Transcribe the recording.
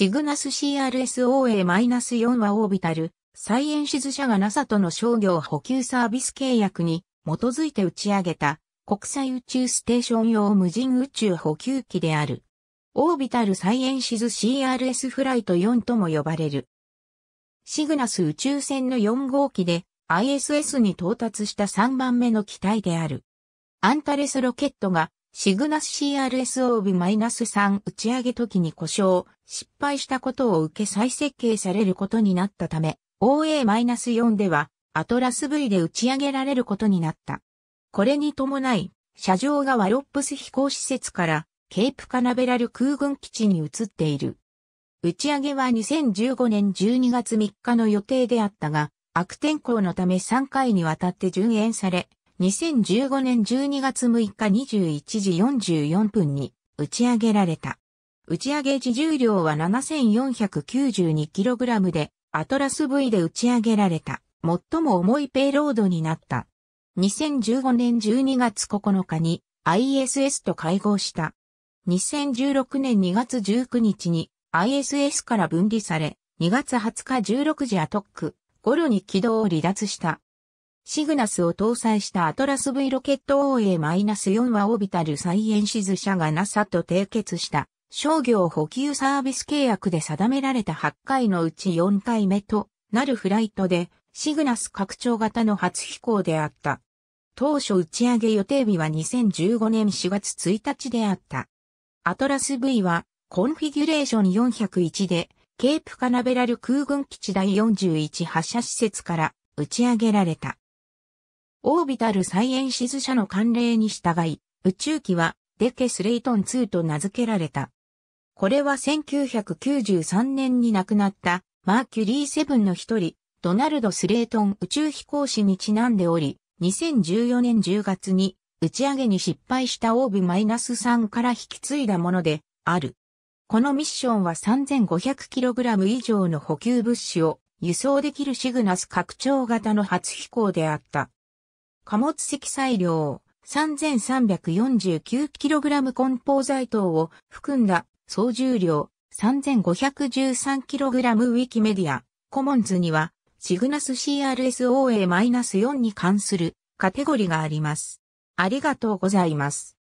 シグナス CRSOA-4 はオービタル、サイエンシズ社が NASA との商業補給サービス契約に基づいて打ち上げた国際宇宙ステーション用無人宇宙補給機である。オービタルサイエンシズ CRS フライト4とも呼ばれる。シグナス宇宙船の4号機で ISS に到達した3番目の機体である。アンタレスロケットがシグナス CRSOV-3 打ち上げ時に故障、失敗したことを受け再設計されることになったため、OA-4 では、アトラス V で打ち上げられることになった。これに伴い、車上がワロップス飛行施設から、ケープカナベラル空軍基地に移っている。打ち上げは2015年12月3日の予定であったが、悪天候のため3回にわたって順延され、2015年12月6日21時44分に打ち上げられた。打ち上げ時重量は 7492kg で、アトラス V で打ち上げられた。最も重いペイロードになった。2015年12月9日に ISS と会合した。2016年2月19日に ISS から分離され、2月20日16時アトック頃に軌道を離脱した。シグナスを搭載したアトラス V ロケット OA-4 はオービタルサイエンシズ社が NASA と締結した商業補給サービス契約で定められた8回のうち4回目となるフライトでシグナス拡張型の初飛行であった。当初打ち上げ予定日は2015年4月1日であった。アトラス V はコンフィギュレーション401でケープカナベラル空軍基地第41発射施設から打ち上げられた。オービタルサイエンシズ社の慣例に従い、宇宙機はデケス・レイトン2と名付けられた。これは1993年に亡くなったマーキュリー7の一人、ドナルド・スレイトン宇宙飛行士にちなんでおり、2014年10月に打ち上げに失敗したオーブ -3 から引き継いだものである。このミッションは 3500kg 以上の補給物資を輸送できるシグナス拡張型の初飛行であった。貨物積載量 3349kg 梱包材等を含んだ総重量 3513kg ウィキメディアコモンズにはシグナス CRSOA-4 に関するカテゴリがあります。ありがとうございます。